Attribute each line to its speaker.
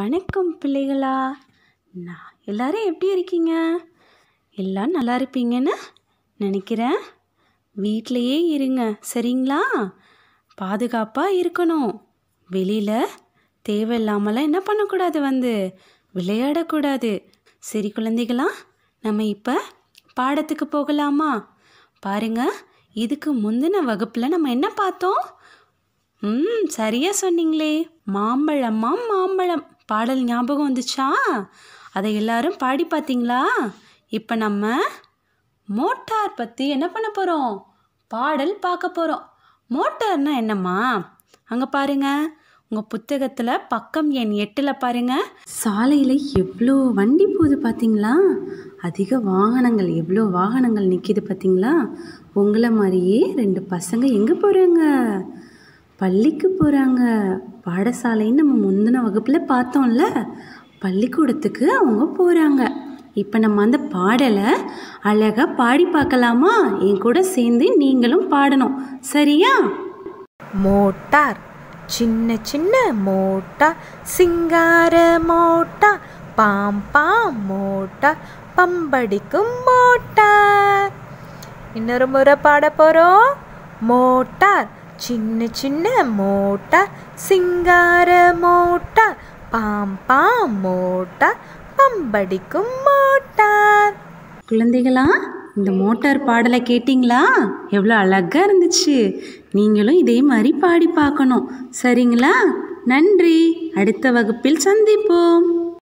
Speaker 1: வணக்கம் பிள்ளைகளா நான் எல்லாரும் எப்படி இருக்கீங்க எல்லாம் நல்லா இருப்பீங்கன்னு நினைக்கிறேன் வீட்டிலையே இருங்க சரிங்களா பாதுகாப்பாக இருக்கணும் வெளியில் தேவையில்லாமலாம் என்ன பண்ணக்கூடாது வந்து விளையாடக்கூடாது சரி குழந்தைகளா நம்ம இப்போ பாடத்துக்கு போகலாமா பாருங்க இதுக்கு முந்தின வகுப்பில் நம்ம என்ன பார்த்தோம் ம் சரியாக சொன்னீங்களே மாம்பழமா மாம்பழம் பாடல் ஞாபகம் வந்துச்சா அதை எல்லாரும் பாடி பார்த்தீங்களா இப்போ நம்ம மோட்டார் பற்றி என்ன பண்ண போகிறோம் பாடல் பார்க்க போகிறோம் மோட்டார்னா என்னம்மா அங்கே பாருங்க உங்கள் புத்தகத்தில் பக்கம் எண் எட்டில் பாருங்க சாலையில் எவ்வளோ வண்டி போகுது பார்த்தீங்களா அதிக வாகனங்கள் எவ்வளோ வாகனங்கள் நிற்கிது பார்த்தீங்களா உங்களை மாதிரியே ரெண்டு பசங்க எங்கே போகிறாங்க பள்ளிக்கு போகிறாங்க பாடசாலைன்னு நம்ம முந்தின வகுப்பில் பார்த்தோம்ல பள்ளிக்கூடத்துக்கு அவங்க போகிறாங்க இப்போ நம்ம அந்த பாடலை அழகாக பாடி பார்க்கலாமா என் கூட சேர்ந்து நீங்களும் பாடணும் சரியா
Speaker 2: மோட்டார் சின்ன சின்ன மோட்டா சிங்கார மோட்டா பாம்பா மோட்டா பம்படிக்கும் மோட்டார் இன்னொரு முறை பாட போகிறோம் மோட்டார் சின்ன சின்ன மோட்டா சிங்கார மோட்டார் பாம் பாம் மோட்டா பம்படிக்கும் மோட்டார் குழந்தைகளா
Speaker 1: இந்த மோட்டார் பாடலை கேட்டிங்களா எவ்வளோ அழகாக இருந்துச்சு நீங்களும்
Speaker 3: இதே மாதிரி பாடி பார்க்கணும் சரிங்களா நன்றி அடுத்த வகுப்பில் சந்திப்போம்